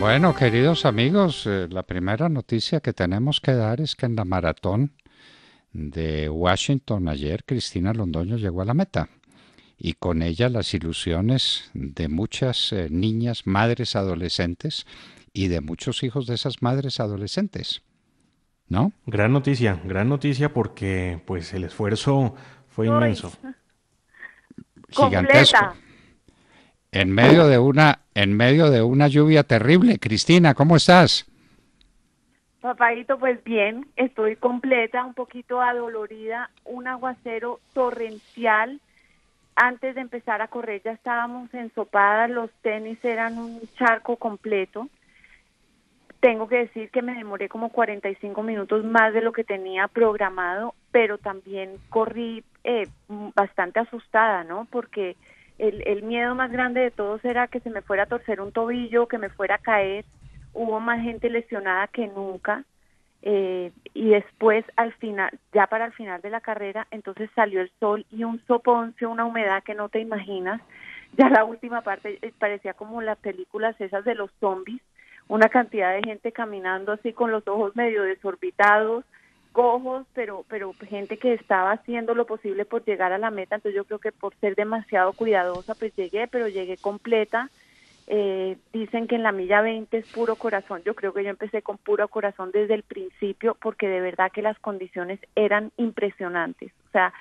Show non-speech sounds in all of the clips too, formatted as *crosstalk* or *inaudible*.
Bueno, queridos amigos, eh, la primera noticia que tenemos que dar es que en la maratón de Washington ayer, Cristina Londoño llegó a la meta y con ella las ilusiones de muchas eh, niñas, madres adolescentes y de muchos hijos de esas madres adolescentes. ¿No? Gran noticia, gran noticia porque pues el esfuerzo fue inmenso. Gigantesco en medio de una en medio de una lluvia terrible. Cristina, ¿cómo estás? Papadito, pues bien, estoy completa, un poquito adolorida, un aguacero torrencial. Antes de empezar a correr ya estábamos ensopadas, los tenis eran un charco completo. Tengo que decir que me demoré como 45 minutos más de lo que tenía programado, pero también corrí eh, bastante asustada, ¿no? Porque el, el miedo más grande de todos era que se me fuera a torcer un tobillo, que me fuera a caer. Hubo más gente lesionada que nunca. Eh, y después al final, ya para el final de la carrera, entonces salió el sol y un soponcio, una humedad que no te imaginas. Ya la última parte eh, parecía como las películas esas de los zombies, una cantidad de gente caminando así con los ojos medio desorbitados, ojos pero, pero gente que estaba haciendo lo posible por llegar a la meta, entonces yo creo que por ser demasiado cuidadosa, pues llegué, pero llegué completa. Eh, dicen que en la milla 20 es puro corazón, yo creo que yo empecé con puro corazón desde el principio porque de verdad que las condiciones eran impresionantes, o sea,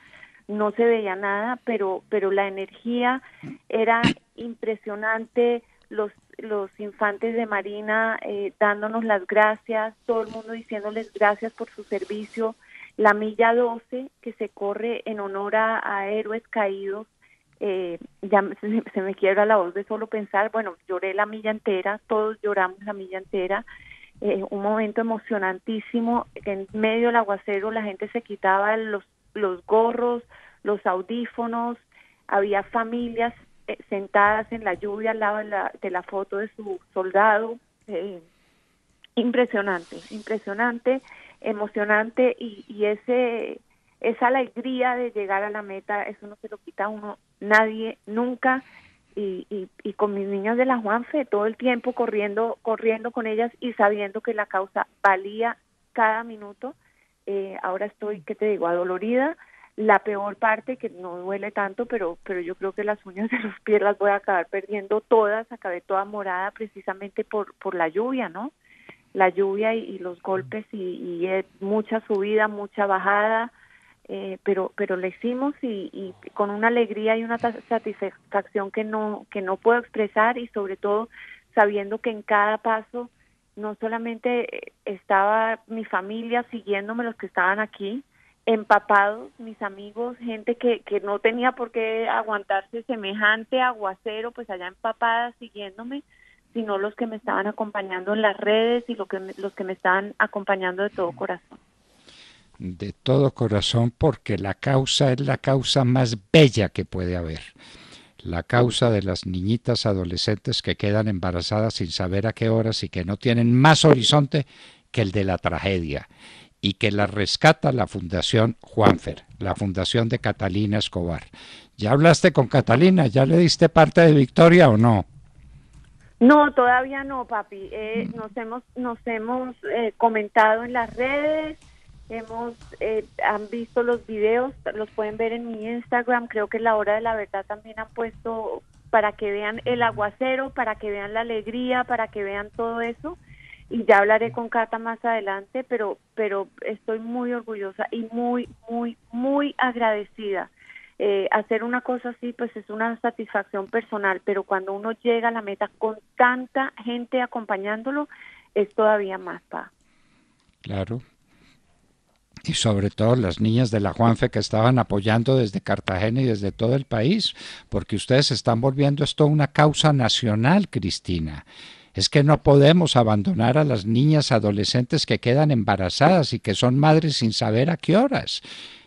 no se veía nada, pero, pero la energía era impresionante, los los infantes de Marina eh, dándonos las gracias, todo el mundo diciéndoles gracias por su servicio, la milla 12 que se corre en honor a, héroes caídos, eh, ya se, se, me quiebra la voz de solo pensar, bueno, lloré la milla entera, todos lloramos la milla entera, eh, un momento emocionantísimo, en medio del aguacero la gente se quitaba los, los gorros, los audífonos, había familias eh, sentadas en la lluvia al lado de la, foto de su soldado. Eh, impresionante, impresionante, emocionante y, ese esa alegría de llegar a la meta, eso no se lo quita a uno nadie nunca. Y, y, con mis niñas de la Juanfe todo el tiempo corriendo corriendo con ellas y sabiendo que la causa valía cada minuto eh, ahora estoy qué te digo adolorida la peor parte, que no duele tanto, pero, pero yo creo que las uñas *laughs* de los pies las voy a acabar perdiendo todas, acabé toda morada precisamente por, por la lluvia, ¿no? La lluvia y, los golpes y, mucha subida, mucha bajada, eh, pero, pero le hicimos y, y con una alegría y una satisfacción que no, que no puedo expresar y sobre todo sabiendo que en cada paso no solamente eh, estaba mi familia siguiéndome los que estaban aquí, empapados, mis amigos, gente que, que no tenía por qué aguantarse semejante aguacero, pues allá empapadas siguiéndome, sino los que me estaban acompañando en las redes y lo que los que me estaban acompañando de todo corazón. De todo corazón, porque la causa es la causa más bella que puede haber. La causa de las niñitas adolescentes que quedan embarazadas sin saber a qué horas y que no tienen más horizonte que el de la tragedia y que la rescata la Fundación Juanfer, la Fundación de Catalina Escobar. ¿Ya hablaste con Catalina? ¿Ya le diste parte de Victoria o no? No, todavía no, papi. Eh, nos hemos, nos hemos eh, comentado en las redes, hemos, eh, han visto los videos, los pueden ver en mi Instagram. Creo que la hora de la verdad también han puesto para que vean el aguacero, para que vean la alegría, para que vean todo eso y ya hablaré con Cata más adelante, pero, pero estoy muy orgullosa y muy, muy, muy agradecida. Eh, hacer una cosa así, pues es una satisfacción personal, pero cuando uno llega a la meta con tanta gente acompañándolo, es todavía más pa. Claro. Y sobre todo las niñas de la Juanfe que estaban apoyando desde Cartagena y desde todo el país, porque ustedes están volviendo esto una causa nacional, Cristina. Es que no podemos abandonar a las niñas adolescentes que quedan embarazadas y que son madres sin saber a qué horas.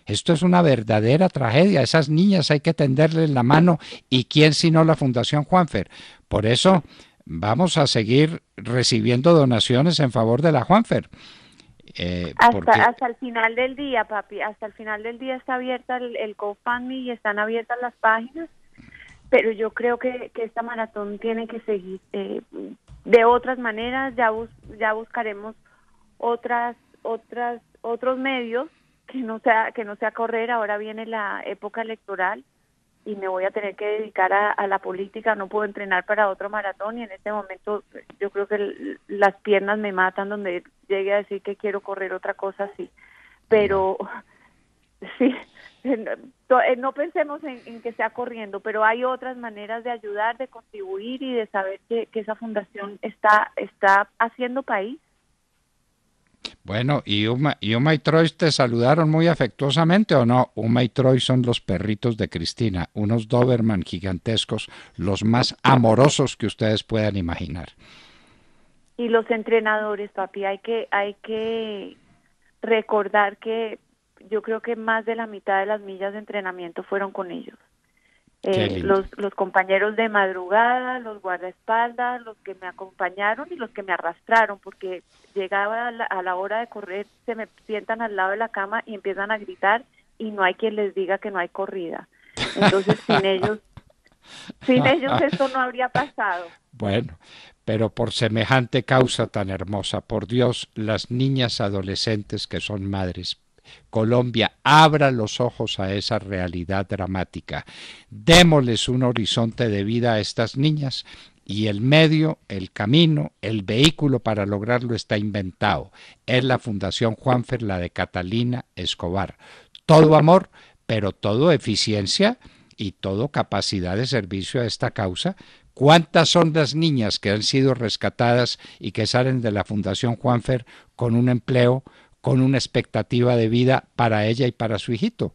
Esto es una verdadera tragedia. Esas niñas hay que tenderles la mano y quién sino la Fundación Juanfer. Por eso vamos a seguir recibiendo donaciones en favor de la Juanfer. Eh, hasta, el final del día, papi, hasta el final del día está abierta el, el y están abiertas las páginas, pero yo creo que, esta maratón tiene que seguir, eh, de otras maneras, ya, ya buscaremos otras, otras, otros medios que no sea, que no sea correr, ahora viene la época electoral y me voy a tener que dedicar a, la política, no puedo entrenar para otro maratón y en este momento yo creo que las piernas me matan donde llegue a decir que quiero correr otra cosa sí. pero *laughs* sí, eh, no pensemos en, que sea corriendo, pero hay otras maneras de ayudar, de contribuir y de saber que, esa fundación está, está haciendo país. Bueno, ¿y Uma, ¿y Troy te saludaron muy afectuosamente o no? Uma y Troy son los perritos de Cristina, unos Doberman gigantescos, los más amorosos que ustedes puedan imaginar. Y los entrenadores, papi, hay que, hay que recordar que yo creo que más de la mitad de las millas de entrenamiento fueron con ellos. Eh, los, compañeros de madrugada, los guardaespaldas, los que me acompañaron y los que me arrastraron, porque llegaba a la, a la hora de correr, se me sientan al lado de la cama y empiezan a gritar y no hay quien les diga que no hay corrida. Entonces, *laughs* sin ellos, sin ellos ah, ah. esto no habría pasado. Bueno, pero por semejante causa tan hermosa, por Dios, las niñas adolescentes que son madres Colombia abra los ojos a esa realidad dramática. Démosles un horizonte de vida a estas niñas y el medio, el camino, el vehículo para lograrlo está inventado. Es la Fundación Juanfer, la de Catalina Escobar. Todo amor, pero todo eficiencia y todo capacidad de servicio a esta causa. ¿Cuántas son las niñas que han sido rescatadas y que salen de la Fundación Juanfer con un empleo, con una expectativa de vida para ella y para su hijito.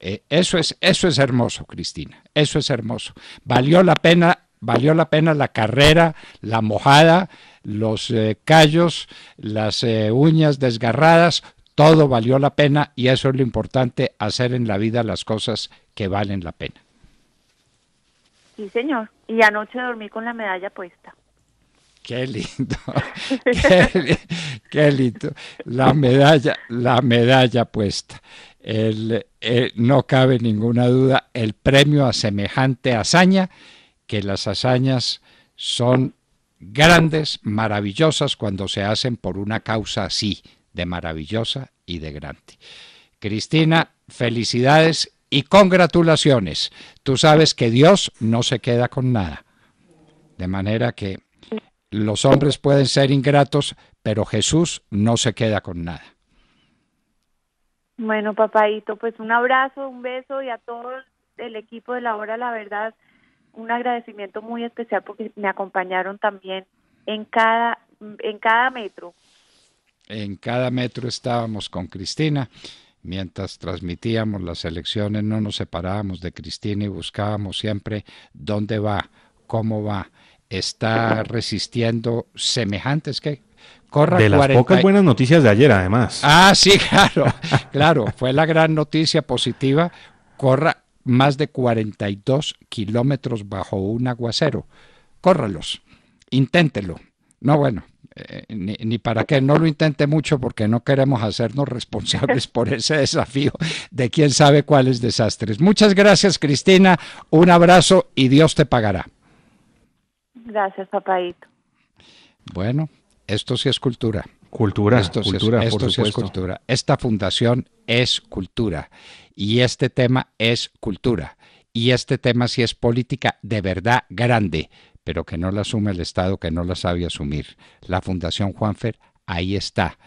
Eh, eso, es, eso es hermoso, Cristina, eso es hermoso. Valió la pena, valió la pena la carrera, la mojada, los eh, callos, las eh, uñas desgarradas, todo valió la pena y eso es lo importante, hacer en la vida las cosas que valen la pena. Sí, señor. Y anoche dormí con la medalla puesta. Qué lindo. *laughs* Qué, qué lindo. La medalla, la medalla puesta. Eh, no cabe ninguna duda el premio a semejante hazaña, que las hazañas son grandes, maravillosas cuando se hacen por una causa así, de maravillosa y de grande. Cristina, felicidades y congratulaciones. Tú sabes que Dios no se queda con nada. De manera que los hombres pueden ser ingratos, pero Jesús no se queda con nada. Bueno, papadito, pues un abrazo, un beso y a todo el equipo de la hora, la verdad, un agradecimiento muy especial porque me acompañaron también en cada, en cada metro. En cada metro estábamos con Cristina. Mientras transmitíamos las elecciones no nos separábamos de Cristina y buscábamos siempre dónde va, cómo va, está resistiendo semejantes que Corra de las pocas buenas noticias de ayer, además. Ah, sí, *laughs* claro, claro, fue la gran noticia positiva. Corra más de 42 kilómetros bajo un aguacero. Córralos, inténtelo. No, bueno, eh, ni, para qué, no lo intente mucho porque no queremos hacernos responsables por ese desafío de quién sabe cuáles desastres. Muchas gracias, Cristina. Un abrazo y Dios te pagará. Gracias, papaito. Bueno, esto sí es cultura. Cultura, esto es, cultura. Esta fundación es cultura y este tema es cultura y este tema sí es política de verdad grande, pero que no la asume el Estado, que no la sabe asumir. La Fundación Juanfer ahí está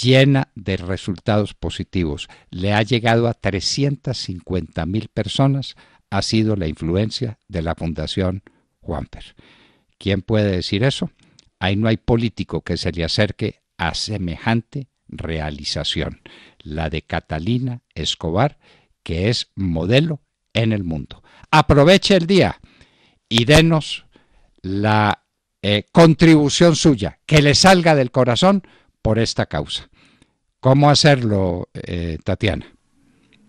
llena de resultados positivos. Le ha llegado a 350 mil personas. Ha sido la influencia de la Fundación Juanfer ¿Quién puede decir eso? Ahí no hay político que se le acerque a semejante realización, la de Catalina Escobar, que es modelo en el mundo. Aproveche el día y denos la eh, contribución suya, que le salga del corazón por esta causa. ¿Cómo hacerlo, eh, Tatiana?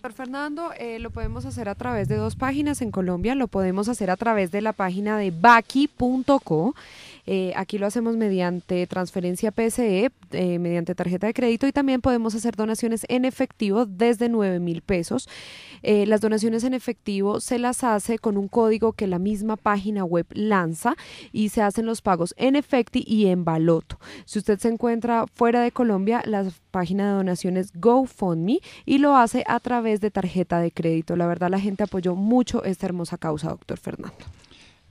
Fernando, eh, lo podemos hacer a través de dos páginas en Colombia, lo podemos hacer a través de la página de baki.co. Eh, aquí lo hacemos mediante transferencia PSE, eh, mediante tarjeta de crédito y también podemos hacer donaciones en efectivo desde 9 mil pesos. las donaciones en efectivo se las hace con un código que la misma página web lanza y se hacen los pagos en efecti y en baloto. Si usted se encuentra fuera de Colombia, las página de donaciones GoFundMe y lo hace a través de tarjeta de crédito. La verdad, la gente apoyó mucho esta hermosa causa, doctor Fernando.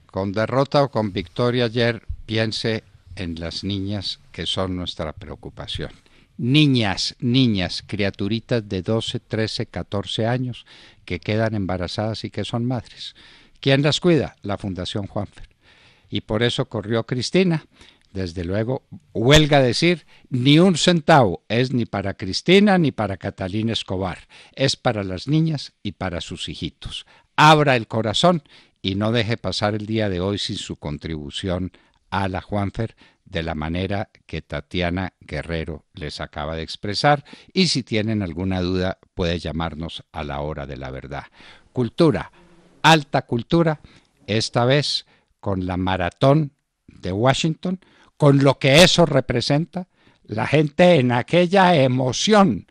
Con derrota o con victoria ayer, piense en las niñas que son nuestra preocupación. Niñas, niñas, criaturitas de 12, 13, 14 años que quedan embarazadas y que son madres. ¿Quién las cuida? La Fundación Juanfer. Y por eso corrió Cristina desde luego, huelga decir, ni un centavo es ni para Cristina ni para Catalina Escobar, es para las niñas y para sus hijitos. Abra el corazón y no deje pasar el día de hoy sin su contribución a la Juanfer de la manera que Tatiana Guerrero les acaba de expresar y si tienen alguna duda puede llamarnos a la hora de la verdad. Cultura, alta cultura, esta vez con la maratón de Washington con lo que eso representa, la gente en aquella emoción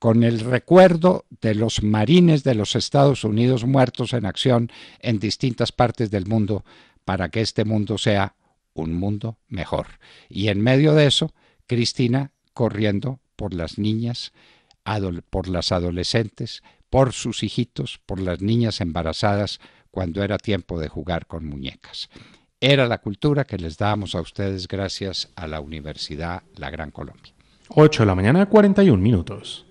con el recuerdo de los marines de los Estados Unidos muertos en acción en distintas partes del mundo para que este mundo sea un mundo mejor. Y en medio de eso, Cristina corriendo por las niñas, por las adolescentes, por sus hijitos, por las niñas embarazadas, cuando era tiempo de jugar con muñecas era la cultura que les damos a ustedes gracias a la Universidad La Gran Colombia. 8 de la mañana, 41 minutos.